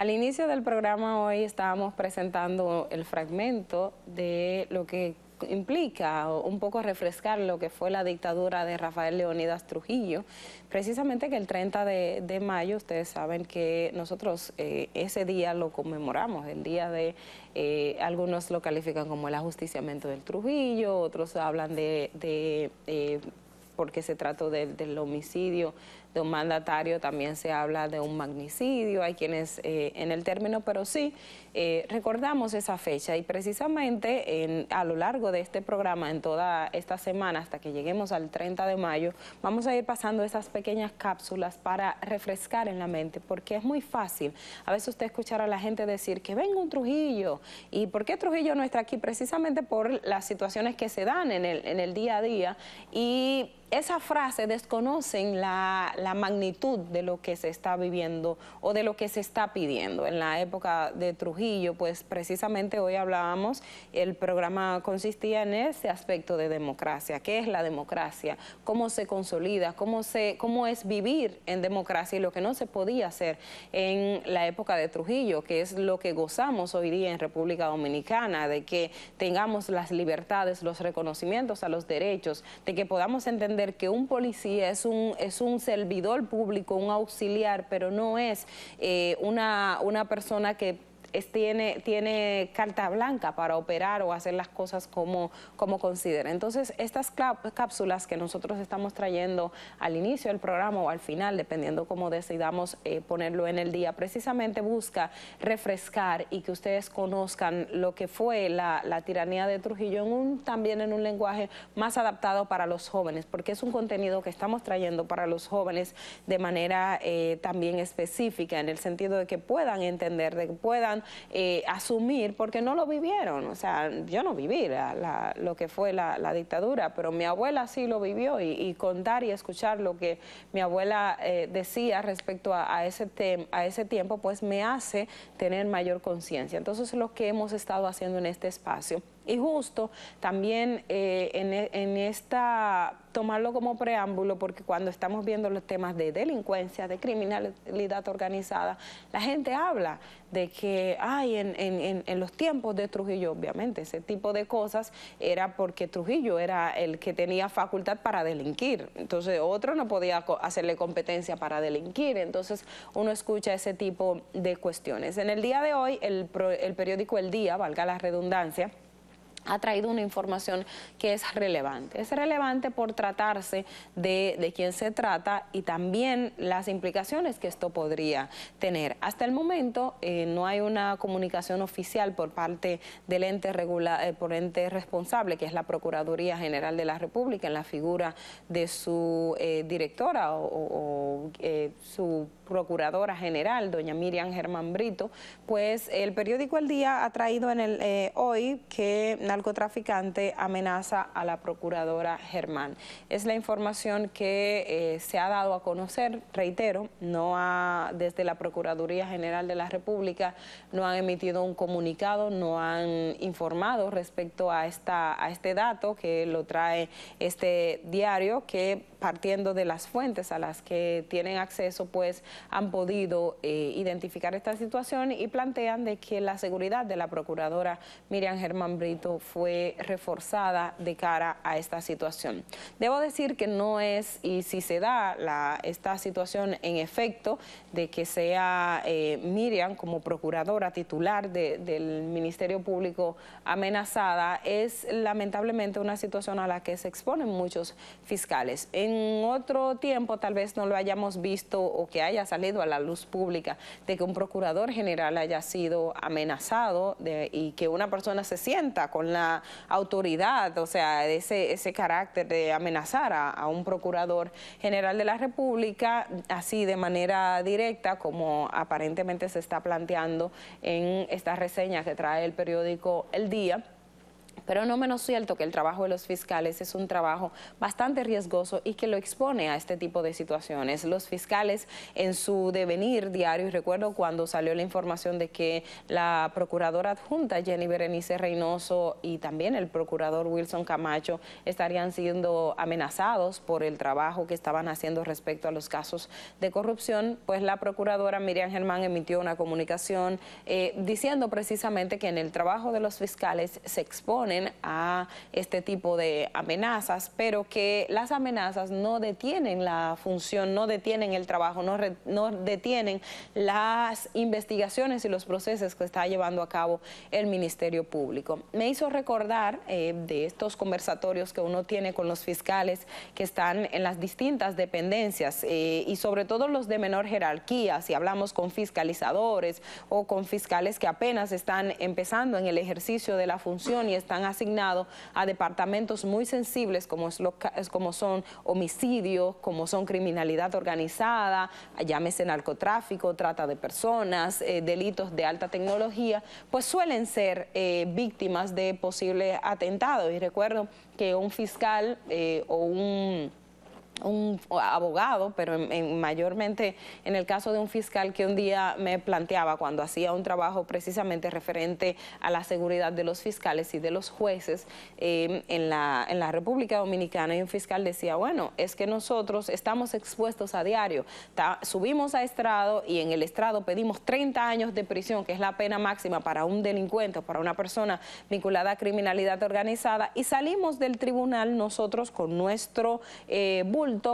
Al inicio del programa hoy estábamos presentando el fragmento de lo que implica un poco refrescar lo que fue la dictadura de Rafael Leónidas Trujillo. Precisamente que el 30 de, mayo, ustedes saben que nosotros eh, ese día lo conmemoramos, el día de, eh, algunos lo califican como el ajusticiamiento del Trujillo, otros hablan de... Eh, porque se trató del homicidio de un mandatario, también se habla de un magnicidio, hay quienes eh, en el término, pero sí eh, recordamos esa fecha y precisamente en, a lo largo de este programa, en toda esta semana, hasta que lleguemos al 30 de mayo, vamos a ir pasando esas pequeñas cápsulas para refrescar en la mente, porque es muy fácil a veces usted escuchar a la gente decir que venga un Trujillo y por qué Trujillo no está aquí, precisamente por las situaciones que se dan en el, en el día a día y esa frase desconocen la, magnitud de lo que se está viviendo o de lo que se está pidiendo. En la época de Trujillo, pues precisamente hoy hablábamos, el programa consistía en ese aspecto de democracia. ¿Qué es la democracia? ¿Cómo se consolida? ¿Cómo, se, cómo es vivir en democracia y lo que no se podía hacer en la época de Trujillo, que es lo que gozamos hoy día en República Dominicana, de que tengamos las libertades, los reconocimientos a los derechos, de que podamos entender que un policía es un, es un servidor público, un auxiliar, pero no es eh, una, una persona que tiene, tiene carta blanca para operar o hacer las cosas como, como considera. Entonces, estas cápsulas que nosotros estamos trayendo al inicio del programa o al final, dependiendo cómo decidamos eh, ponerlo en el día, precisamente busca refrescar y que ustedes conozcan lo que fue la, la tiranía de Trujillo en un, también en un lenguaje más adaptado para los jóvenes, porque es un contenido que estamos trayendo para los jóvenes de manera eh, también específica, en el sentido de que puedan entender, de que puedan eh, asumir porque no lo vivieron. O sea, yo no viví lo que fue la, dictadura, pero mi abuela sí lo vivió y, contar y escuchar lo que mi abuela eh, decía respecto a, ese a ese tiempo, pues me hace tener mayor conciencia. Entonces, lo que hemos estado haciendo en este espacio y justo también eh, e, en, esta tomarlo como preámbulo porque cuando estamos viendo los temas de delincuencia, de criminalidad organizada, la gente habla de que, hay en, los tiempos de Trujillo, obviamente, ese tipo de cosas era porque Trujillo era el que tenía facultad para delinquir, entonces otro no podía hacerle competencia para delinquir, entonces uno escucha ese tipo de cuestiones. En el día de hoy, el periódico El Día, valga la redundancia, ha traído una información que es relevante. Es relevante por tratarse de, de quién se trata y también las implicaciones que esto podría tener. Hasta el momento eh, no hay una comunicación oficial por parte del ente, eh, por ente responsable, que es la Procuraduría General de la República, en la figura de su eh, directora o, o su Procuradora General, doña Miriam Germán Brito, pues el periódico El Día ha traído en el eh, hoy que narcotraficante amenaza a la Procuradora Germán. Es la información que eh, se ha dado a conocer, reitero, no ha, desde la Procuraduría General de la República no han emitido un comunicado, no han informado respecto a, esta, a este dato que lo trae este diario que partiendo de las fuentes a las que tienen acceso, pues han podido eh, identificar esta situación y plantean de que la seguridad de la procuradora Miriam Germán Brito fue reforzada de cara a esta situación. Debo decir que no es, y si se da esta situación en efecto, de que sea eh, Miriam como procuradora titular del Ministerio Público amenazada, es lamentablemente una situación a la que se exponen muchos fiscales. En otro tiempo tal vez no lo hayamos visto o que haya salido a la luz pública de que un procurador general haya sido amenazado y que una persona se sienta con la autoridad, o sea, ese, ese carácter de amenazar a, a un procurador general de la República, así de manera directa, como aparentemente se está planteando en esta reseña que trae el periódico El Día pero no menos cierto que el trabajo de los fiscales es un trabajo bastante riesgoso y que lo expone a este tipo de situaciones. Los fiscales en su devenir diario, y recuerdo cuando salió la información de que la procuradora adjunta Jenny Berenice Reynoso y también el procurador Wilson Camacho estarían siendo amenazados por el trabajo que estaban haciendo respecto a los casos de corrupción, pues la procuradora Miriam Germán emitió una comunicación eh, diciendo precisamente que en el trabajo de los fiscales se expone a este tipo de amenazas, pero que las amenazas no detienen la función, no detienen el trabajo, no, no detienen las investigaciones y los procesos que está llevando a cabo el Ministerio Público. Me hizo recordar eh, de estos conversatorios que uno tiene con los fiscales que están en las distintas dependencias eh, y sobre todo los de menor jerarquía, si hablamos con fiscalizadores o con fiscales que apenas están empezando en el ejercicio de la función y están asignado a departamentos muy sensibles como, es como son homicidios, como son criminalidad organizada, llámese narcotráfico, trata de personas, eh, delitos de alta tecnología, pues suelen ser eh, víctimas de posibles atentados. Y recuerdo que un fiscal eh, o un un abogado, pero mayormente en el caso de un fiscal que un día me planteaba cuando hacía un trabajo precisamente referente a la seguridad de los fiscales y de los jueces em, en, la, República Dominicana y un fiscal decía, bueno, es que nosotros estamos expuestos a diario, subimos a estrado y en el estrado pedimos 30 años de prisión, que es la pena máxima para un delincuente o para una persona vinculada a criminalidad organizada y salimos del tribunal nosotros con nuestro bulto eh,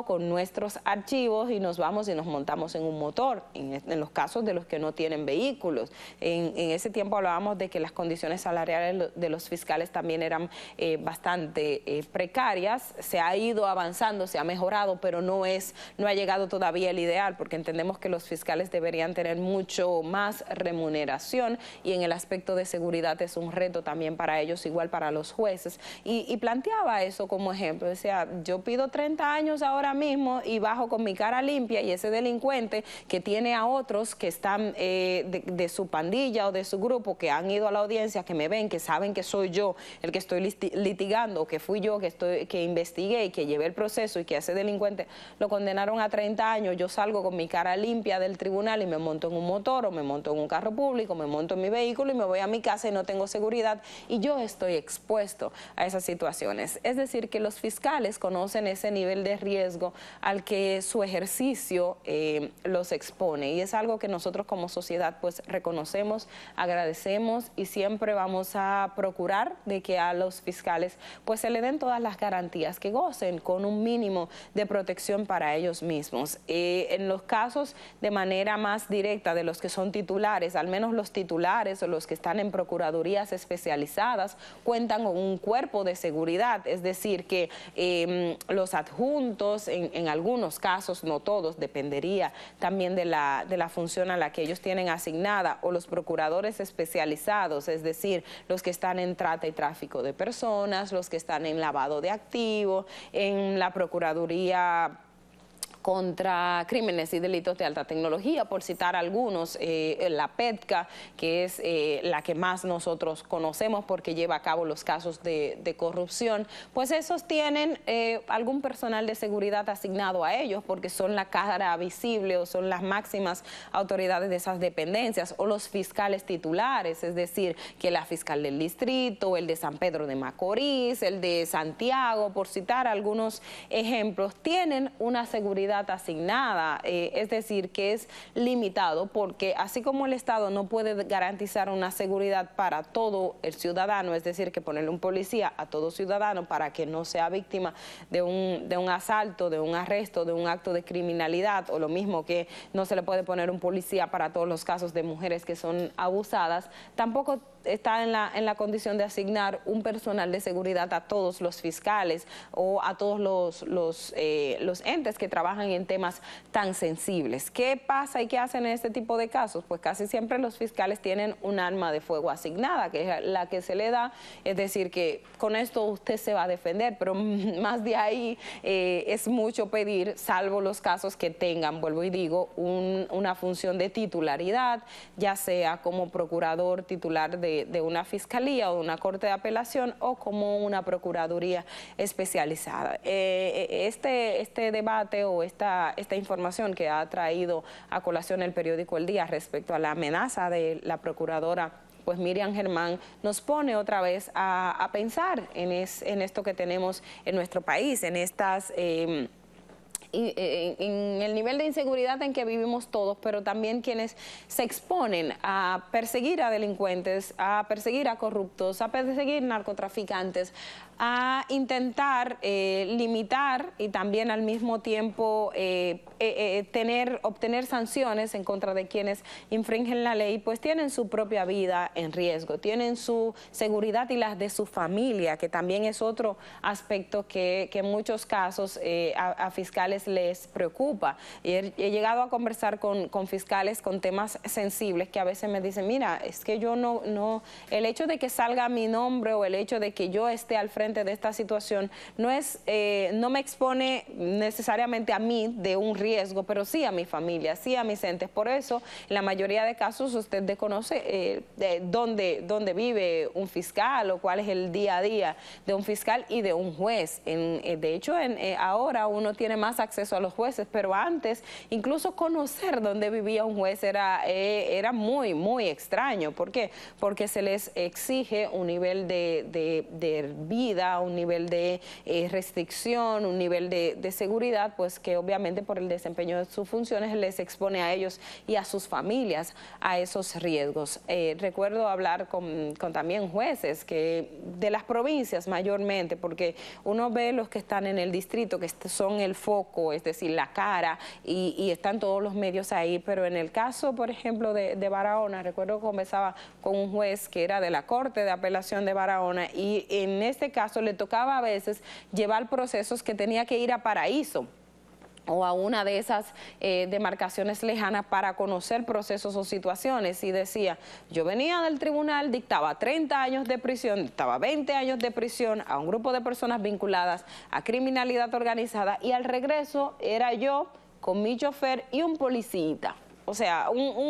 con nuestros archivos y nos vamos y nos montamos en un motor, en, los casos de los que no tienen vehículos. En, ese tiempo hablábamos de que las condiciones salariales de los fiscales también eran eh, bastante eh, precarias, se ha ido avanzando, se ha mejorado, pero no, es, no ha llegado todavía el ideal, porque entendemos que los fiscales deberían tener mucho más remuneración y en el aspecto de seguridad es un reto también para ellos, igual para los jueces. Y, y planteaba eso como ejemplo, decía, yo pido 30 años ahora mismo y bajo con mi cara limpia y ese delincuente que tiene a otros que están eh, de, su pandilla o de su grupo que han ido a la audiencia, que me ven, que saben que soy yo el que estoy litigando, que fui yo que, estoy, que investigué y que llevé el proceso y que ese delincuente lo condenaron a 30 años, yo salgo con mi cara limpia del tribunal y me monto en un motor o me monto en un carro público, me monto en mi vehículo y me voy a mi casa y no tengo seguridad y yo estoy expuesto a esas situaciones. Es decir, que los fiscales conocen ese nivel de riesgo al que su ejercicio eh, los expone. Y es algo que nosotros como sociedad pues reconocemos, agradecemos y siempre vamos a procurar de que a los fiscales pues se le den todas las garantías que gocen con un mínimo de protección para ellos mismos. Eh, en los casos de manera más directa de los que son titulares, al menos los titulares o los que están en procuradurías especializadas, cuentan con un cuerpo de seguridad, es decir, que em, los adjuntos, en, algunos casos, no todos, dependería también de la, de la función a la que ellos tienen asignada, o los procuradores especializados, es decir, los que están en trata y tráfico de personas, los que están en lavado de activos, en la Procuraduría contra crímenes y delitos de alta tecnología, por citar algunos, eh, la PETCA, que es eh, la que más nosotros conocemos porque lleva a cabo los casos de, corrupción, pues esos tienen eh, algún personal de seguridad asignado a ellos porque son la cara visible o son las máximas autoridades de esas dependencias o los fiscales titulares, es decir, que la fiscal del distrito, el de San Pedro de Macorís, el de Santiago, por citar algunos ejemplos, tienen una seguridad asignada, eh, es decir, que es limitado porque así como el Estado no puede garantizar una seguridad para todo el ciudadano, es decir, que ponerle un policía a todo ciudadano para que no sea víctima de un, asalto, de un arresto, de un acto de criminalidad, o lo mismo que no se le puede poner un policía para todos los casos de mujeres que son abusadas, tampoco está en la, condición de asignar un personal de seguridad a todos los fiscales o a todos los, los eh, entes que trabajan en temas tan sensibles. ¿Qué pasa y qué hacen en este tipo de casos? Pues casi siempre los fiscales tienen un arma de fuego asignada, que es la que se le da, es decir, que con esto usted se va a defender, pero más de ahí eh, es mucho pedir, salvo los casos que tengan, vuelvo y digo, una función de titularidad, ya sea como procurador titular de, una fiscalía o de una corte de apelación o como una procuraduría especializada. Eh, eh, este, este debate o este esta, información que ha traído a colación el periódico El Día respecto a la amenaza de la procuradora pues Miriam Germán nos pone otra vez a, pensar en, es, en esto que tenemos en nuestro país, en estas... Em, e, en el nivel de inseguridad en que vivimos todos, pero también quienes se exponen a perseguir a delincuentes, a perseguir a corruptos, a perseguir narcotraficantes, a intentar eh, limitar y también al mismo tiempo eh, eh, tener, obtener sanciones en contra de quienes infringen la ley, pues tienen su propia vida en riesgo, tienen su seguridad y las de su familia, que también es otro aspecto que, que en muchos casos a, fiscales les preocupa. Y he, llegado a conversar con, con, fiscales con temas sensibles que a veces me dicen, mira, es que yo no, no, el hecho de que salga mi nombre o el hecho de que yo esté al frente de esta situación no, es, eh, no me expone necesariamente a mí de un riesgo, pero sí a mi familia, sí a mis entes. Por eso, en la mayoría de casos, usted desconoce eh, dónde, vive un fiscal o cuál es el día a día de un fiscal y de un juez. Eh, de hecho, en, ahora uno tiene más acceso a los jueces, pero antes incluso conocer dónde vivía un juez era, era muy, muy extraño. ¿Por qué? Porque se les exige un nivel de, de vida un nivel de eh, restricción, un nivel de, seguridad, pues que obviamente por el desempeño de sus funciones les expone a ellos y a sus familias a esos riesgos. Eh, recuerdo hablar con, también jueces que de las provincias mayormente, porque uno ve los que están en el distrito, que son el foco, es decir, la cara, y, están todos los medios ahí, pero en el caso, por ejemplo, de, Barahona, recuerdo que conversaba con un juez que era de la Corte de Apelación de Barahona, y en este caso, le tocaba a veces llevar procesos que tenía que ir a Paraíso o a una de esas eh, demarcaciones lejanas para conocer procesos o situaciones y decía, yo venía del tribunal, dictaba 30 años de prisión, dictaba 20 años de prisión a un grupo de personas vinculadas a criminalidad organizada y al regreso era yo con mi chofer y un policía o sea, un,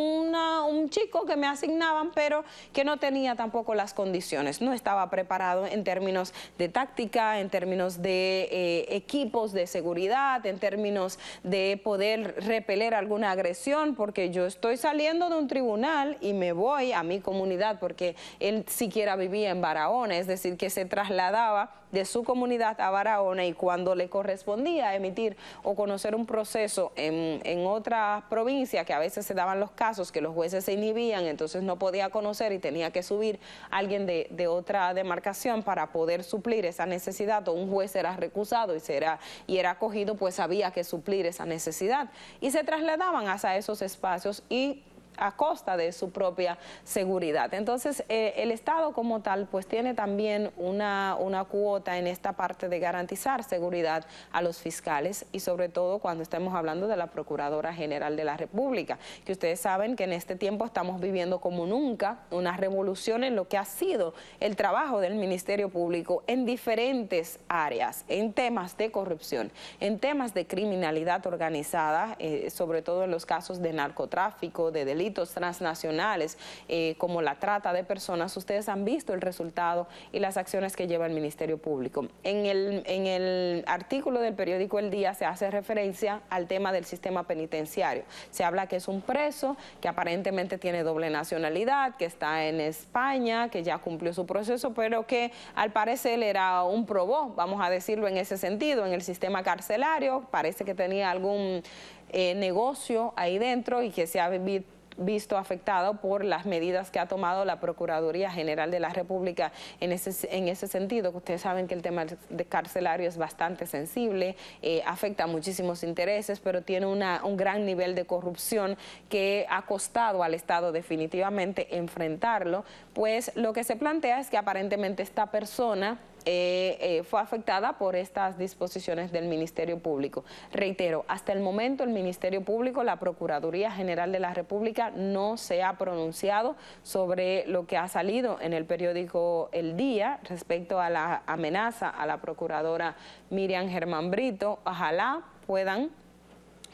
chico que me asignaban, pero que no tenía tampoco las condiciones, no estaba preparado en términos de táctica, en términos de eh, equipos de seguridad, en términos de poder repeler alguna agresión, porque yo estoy saliendo de un tribunal y me voy a mi comunidad, porque él siquiera vivía en Barahona, es decir, que se trasladaba de su comunidad a Barahona y cuando le correspondía emitir o conocer un proceso en, otra provincia... que a veces se daban los casos que los jueces se inhibían, entonces no podía conocer y tenía que subir alguien de, de otra demarcación para poder suplir esa necesidad o un juez era recusado y, será, y era acogido, pues había que suplir esa necesidad. Y se trasladaban hasta esos espacios y a costa de su propia seguridad. Entonces, eh, el Estado como tal, pues tiene también una, cuota en esta parte de garantizar seguridad a los fiscales y sobre todo cuando estemos hablando de la Procuradora General de la República, que ustedes saben que en este tiempo estamos viviendo como nunca una revolución en lo que ha sido el trabajo del Ministerio Público en diferentes áreas, en temas de corrupción, en temas de criminalidad organizada, eh, sobre todo en los casos de narcotráfico, de delitos, transnacionales eh, como la trata de personas, ustedes han visto el resultado y las acciones que lleva el Ministerio Público. En el, en el artículo del periódico El Día se hace referencia al tema del sistema penitenciario. Se habla que es un preso que aparentemente tiene doble nacionalidad, que está en España, que ya cumplió su proceso, pero que al parecer era un probó, vamos a decirlo en ese sentido, en el sistema carcelario, parece que tenía algún eh, negocio ahí dentro y que se ha visto visto afectado por las medidas que ha tomado la Procuraduría General de la República en ese, en ese sentido. Ustedes saben que el tema de carcelario es bastante sensible, eh, afecta muchísimos intereses, pero tiene un gran nivel de corrupción que ha costado al Estado definitivamente enfrentarlo. Pues lo que se plantea es que aparentemente esta persona eh, eh, fue afectada por estas disposiciones del Ministerio Público. Reitero, hasta el momento el Ministerio Público, la Procuraduría General de la República no se ha pronunciado sobre lo que ha salido en el periódico El Día respecto a la amenaza a la Procuradora Miriam Germán Brito. Ojalá puedan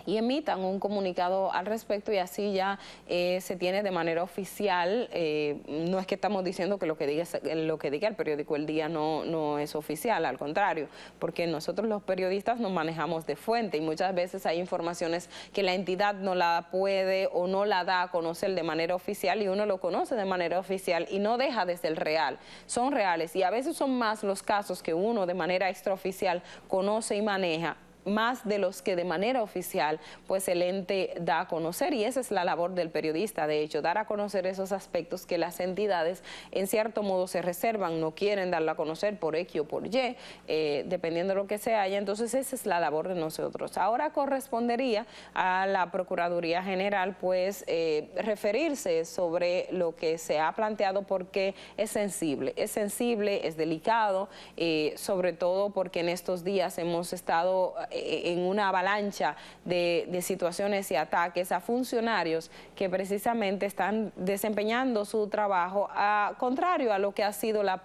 y emitan un comunicado al respecto y así ya eh, se tiene de manera oficial, eh, no es que estamos diciendo que lo que diga, lo que diga el periódico El Día no, no es oficial, al contrario, porque nosotros los periodistas nos manejamos de fuente y muchas veces hay informaciones que la entidad no la puede o no la da a conocer de manera oficial y uno lo conoce de manera oficial y no deja de ser real, son reales y a veces son más los casos que uno de manera extraoficial conoce y maneja más de los que de manera oficial pues el ente da a conocer y esa es la labor del periodista de hecho, dar a conocer esos aspectos que las entidades en cierto modo se reservan, no quieren darlo a conocer por X o por Y, eh, dependiendo de lo que se haya, entonces esa es la labor de nosotros. Ahora correspondería a la Procuraduría General pues eh, referirse sobre lo que se ha planteado porque es sensible, es sensible, es delicado, eh, sobre todo porque en estos días hemos estado eh, en una avalancha de, situaciones y ataques a funcionarios que precisamente están desempeñando su trabajo a, contrario a lo que ha sido la,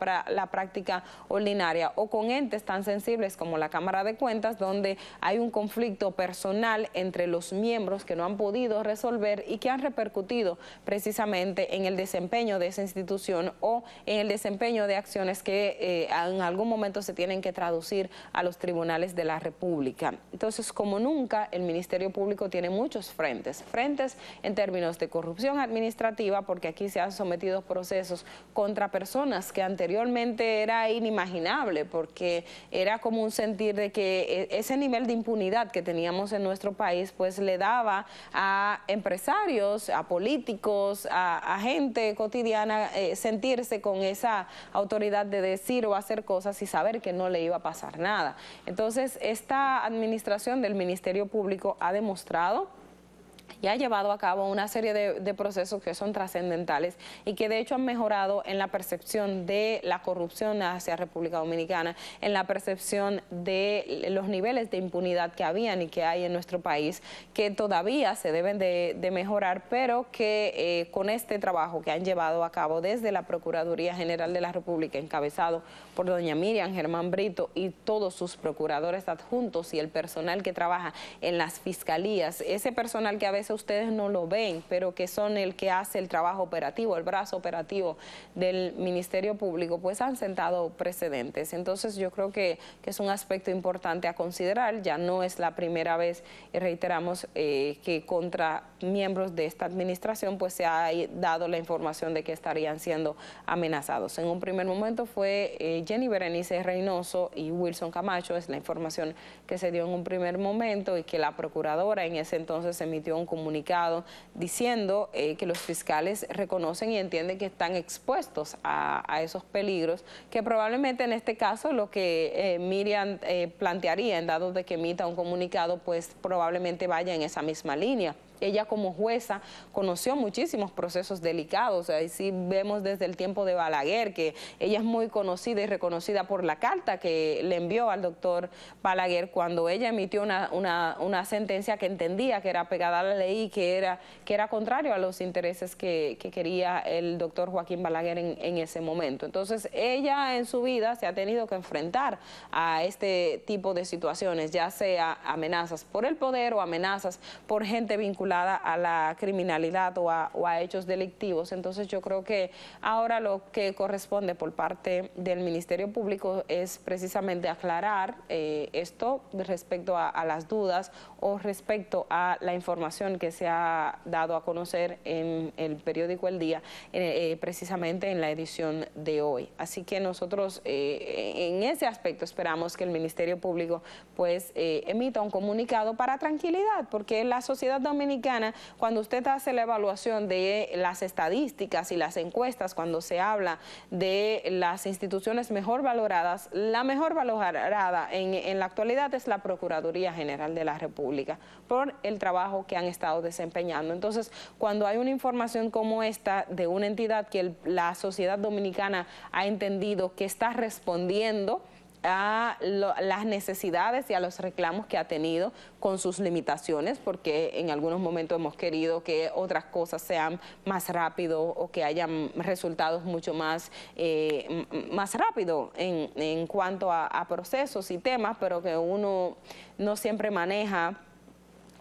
práctica ordinaria o con entes tan sensibles como la Cámara de Cuentas donde hay un conflicto personal entre los miembros que no han podido resolver y que han repercutido precisamente en el desempeño de esa institución o en el desempeño de acciones que eh, en algún momento se tienen que traducir a los tribunales de la República. Entonces, como nunca, el Ministerio Público tiene muchos frentes. Frentes en términos de corrupción administrativa, porque aquí se han sometido procesos contra personas que anteriormente era inimaginable, porque era como un sentir de que e-, ese nivel de impunidad que teníamos en nuestro país, pues le daba a empresarios, a políticos, a, gente cotidiana eh, sentirse con esa autoridad de decir o hacer cosas y saber que no le iba a pasar nada. Entonces, esta administración del Ministerio Público ha demostrado y ha llevado a cabo una serie de, procesos que son trascendentales y que de hecho han mejorado en la percepción de la corrupción hacia República Dominicana, en la percepción de los niveles de impunidad que habían y que hay en nuestro país, que todavía se deben de, mejorar, pero que eh, con este trabajo que han llevado a cabo desde la Procuraduría General de la República, encabezado por doña Miriam Germán Brito y todos sus procuradores adjuntos y el personal que trabaja en las fiscalías, ese personal que a veces ustedes no lo ven, pero que son el que hace el trabajo operativo, el brazo operativo del Ministerio Público, pues han sentado precedentes. Entonces yo creo que, es un aspecto importante a considerar, ya no es la primera vez, eh, reiteramos, eh, que contra miembros de esta administración pues se ha dado la información de que estarían siendo amenazados. En un primer momento fue eh, Jenny Berenice Reynoso y Wilson Camacho, es la información que se dio en un primer momento y que la procuradora en ese entonces emitió un comunicado diciendo eh, que los fiscales reconocen y entienden que están expuestos a, esos peligros, que probablemente en este caso lo que eh, Miriam eh, plantearía en dado de que emita un comunicado, pues probablemente vaya en esa misma línea ella como jueza conoció muchísimos procesos delicados, ahí sí vemos desde el tiempo de Balaguer que ella es muy conocida y reconocida por la carta que le envió al doctor Balaguer cuando ella emitió una, sentencia que entendía que era pegada a la ley que era, que era contrario a los intereses que, quería el doctor Joaquín Balaguer en ese momento. Entonces ella en su vida se ha tenido que enfrentar a este tipo de situaciones, ya sea amenazas por el poder o amenazas por gente vinculada a la criminalidad o a, hechos delictivos. Entonces yo creo que ahora lo que corresponde por parte del Ministerio Público es precisamente aclarar eh, esto respecto a, las dudas o respecto a la información que se ha dado a conocer en el periódico El Día, eh, precisamente en la edición de hoy. Así que nosotros eh, en ese aspecto esperamos que el Ministerio Público pues emita un comunicado para tranquilidad, porque la sociedad dominicana cuando usted hace la evaluación de las estadísticas y las encuestas, cuando se habla de las instituciones mejor valoradas, la mejor valorada en, la actualidad es la Procuraduría General de la República, por el trabajo que han estado desempeñando. Entonces, cuando hay una información como esta de una entidad que la sociedad dominicana ha entendido que está respondiendo, a las necesidades y a los reclamos que ha tenido con sus limitaciones, porque en algunos momentos hemos querido que otras cosas sean más rápido o que hayan resultados mucho más, eh, más rápido en, en cuanto a procesos y temas, pero que uno no siempre maneja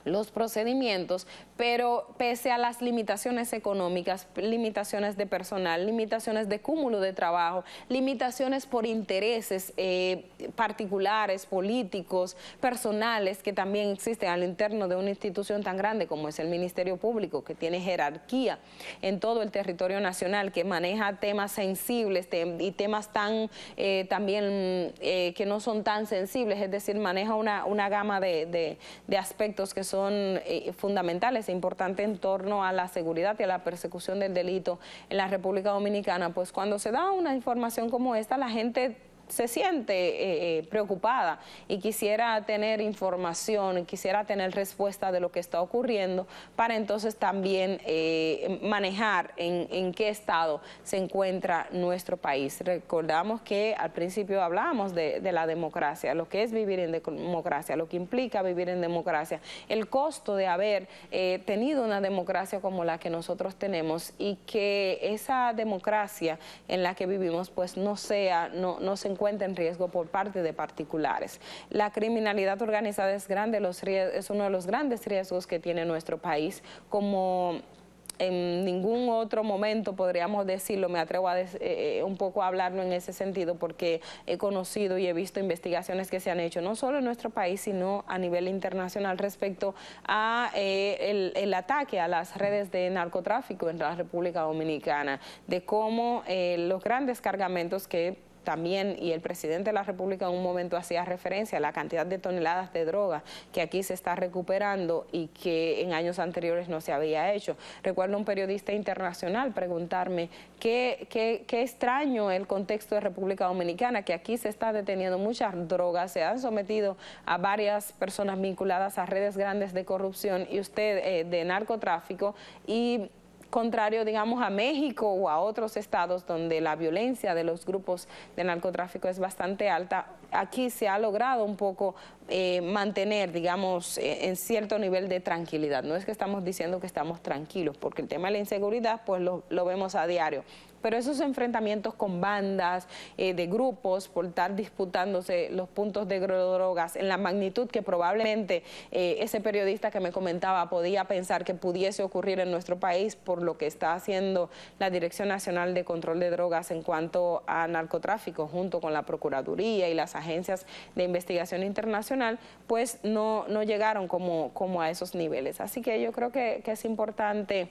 los procedimientos, pero pese a las limitaciones económicas, limitaciones de personal, limitaciones de cúmulo de trabajo, limitaciones por intereses eh, particulares, políticos, personales que también existen al interno de una institución tan grande como es el Ministerio Público, que tiene jerarquía en todo el territorio nacional, que maneja temas sensibles y temas tan eh, también eh, que no son tan sensibles, es decir, maneja una, gama de, de aspectos que son son eh, fundamentales e importantes en torno a la seguridad y a la persecución del delito en la República Dominicana, pues cuando se da una información como esta, la gente se siente eh, eh, preocupada y quisiera tener información, quisiera tener respuesta de lo que está ocurriendo para entonces también eh, manejar en, qué estado se encuentra nuestro país. Recordamos que al principio hablábamos de, la democracia, lo que es vivir en democracia, lo que implica vivir en democracia, el costo de haber tenido una democracia como la que nosotros tenemos y que esa democracia en la que vivimos pues no sea, no, no se en riesgo por parte de particulares. La criminalidad organizada es, grande, los es uno de los grandes riesgos que tiene nuestro país como en ningún otro momento podríamos decirlo, me atrevo a eh, eh, un poco a hablarlo en ese sentido porque he conocido y he visto investigaciones que se han hecho, no solo en nuestro país, sino a nivel internacional respecto a eh, el, ataque a las redes de narcotráfico en la República Dominicana, de cómo los grandes cargamentos que también, y el presidente de la República en un momento hacía referencia a la cantidad de toneladas de droga que aquí se está recuperando y que en años anteriores no se había hecho. Recuerdo un periodista internacional preguntarme qué, qué, qué extraño el contexto de República Dominicana, que aquí se está deteniendo muchas drogas, se han sometido a varias personas vinculadas a redes grandes de corrupción y usted eh, de narcotráfico y contrario, digamos, a México o a otros estados donde la violencia de los grupos de narcotráfico es bastante alta, aquí se ha logrado un poco eh, mantener, digamos, eh, en cierto nivel de tranquilidad. No es que estamos diciendo que estamos tranquilos, porque el tema de la inseguridad, pues lo vemos a diario pero esos enfrentamientos con bandas, eh, de grupos, por estar disputándose los puntos de drogas en la magnitud que probablemente eh, ese periodista que me comentaba podía pensar que pudiese ocurrir en nuestro país por lo que está haciendo la Dirección Nacional de Control de Drogas en cuanto a narcotráfico, junto con la Procuraduría y las agencias de investigación internacional, pues no, no llegaron como, como a esos niveles. Así que yo creo que es importante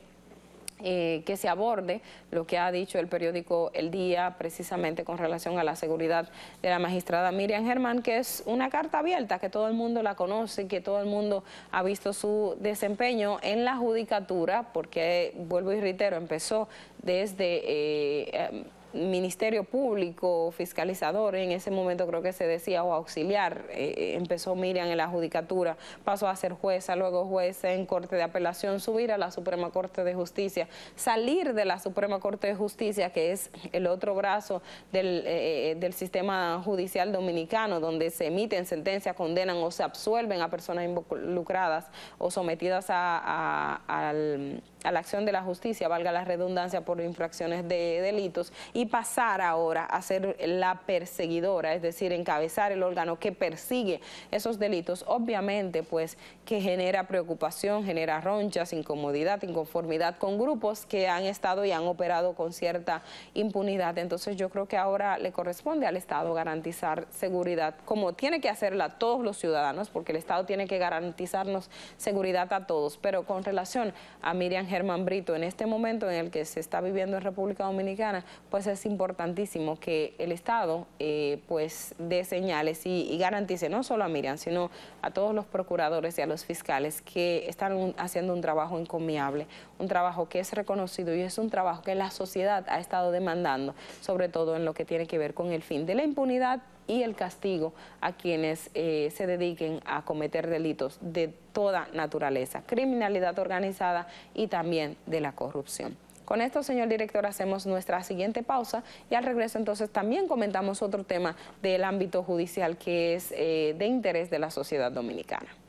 eh, que se aborde lo que ha dicho el periódico El Día precisamente con relación a la seguridad de la magistrada Miriam Germán, que es una carta abierta, que todo el mundo la conoce, que todo el mundo ha visto su desempeño en la judicatura, porque, vuelvo y reitero, empezó desde... Eh, em, Ministerio Público, fiscalizador, en ese momento creo que se decía, o auxiliar, eh, empezó Miriam en la judicatura, pasó a ser jueza, luego jueza en Corte de Apelación, subir a la Suprema Corte de Justicia, salir de la Suprema Corte de Justicia, que es el otro brazo del, eh, eh, del sistema judicial dominicano, donde se emiten sentencias, condenan o se absuelven a personas involucradas o sometidas al a la acción de la justicia, valga la redundancia, por infracciones de delitos y pasar ahora a ser la perseguidora, es decir, encabezar el órgano que persigue esos delitos, obviamente pues que genera preocupación, genera ronchas, incomodidad, inconformidad con grupos que han estado y han operado con cierta impunidad. Entonces yo creo que ahora le corresponde al Estado garantizar seguridad, como tiene que hacerla todos los ciudadanos, porque el Estado tiene que garantizarnos seguridad a todos. Pero con relación a Miriam Germán Brito, en este momento en el que se está viviendo en República Dominicana, pues es importantísimo que el Estado eh, pues dé señales y, garantice no solo a Miriam, sino a todos los procuradores y a los fiscales que están haciendo un trabajo encomiable, un trabajo que es reconocido y es un trabajo que la sociedad ha estado demandando, sobre todo en lo que tiene que ver con el fin de la impunidad y el castigo a quienes eh, se dediquen a cometer delitos de toda naturaleza, criminalidad organizada y también de la corrupción. Con esto, señor director, hacemos nuestra siguiente pausa y al regreso entonces también comentamos otro tema del ámbito judicial que es eh, de interés de la sociedad dominicana.